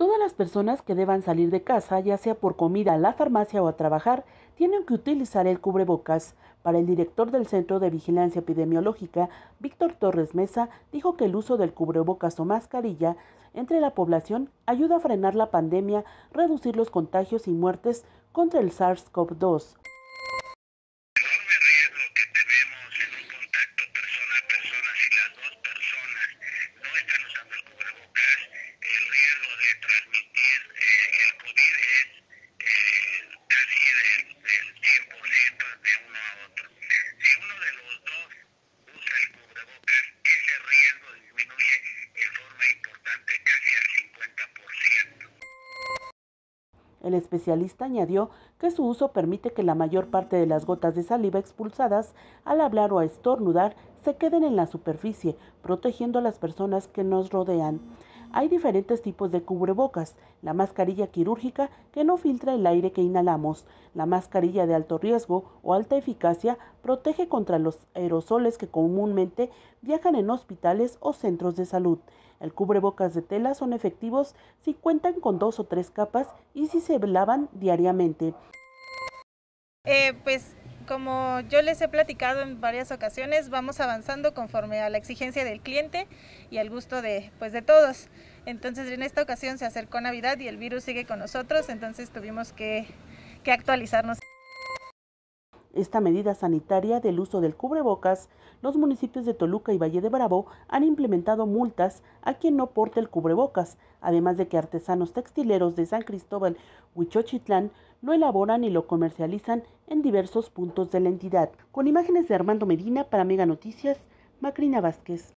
Todas las personas que deban salir de casa, ya sea por comida, a la farmacia o a trabajar, tienen que utilizar el cubrebocas. Para el director del Centro de Vigilancia Epidemiológica, Víctor Torres Mesa, dijo que el uso del cubrebocas o mascarilla entre la población ayuda a frenar la pandemia, reducir los contagios y muertes contra el SARS-CoV-2. El especialista añadió que su uso permite que la mayor parte de las gotas de saliva expulsadas al hablar o a estornudar se queden en la superficie, protegiendo a las personas que nos rodean. Hay diferentes tipos de cubrebocas, la mascarilla quirúrgica que no filtra el aire que inhalamos, la mascarilla de alto riesgo o alta eficacia protege contra los aerosoles que comúnmente viajan en hospitales o centros de salud. El cubrebocas de tela son efectivos si cuentan con dos o tres capas y si se lavan diariamente. Eh, pues como yo les he platicado en varias ocasiones, vamos avanzando conforme a la exigencia del cliente y al gusto de, pues, de todos. Entonces en esta ocasión se acercó Navidad y el virus sigue con nosotros, entonces tuvimos que, que actualizarnos esta medida sanitaria del uso del cubrebocas, los municipios de Toluca y Valle de Bravo han implementado multas a quien no porte el cubrebocas, además de que artesanos textileros de San Cristóbal, Huichochitlán, lo elaboran y lo comercializan en diversos puntos de la entidad. Con imágenes de Armando Medina para Mega Noticias, Macrina Vázquez.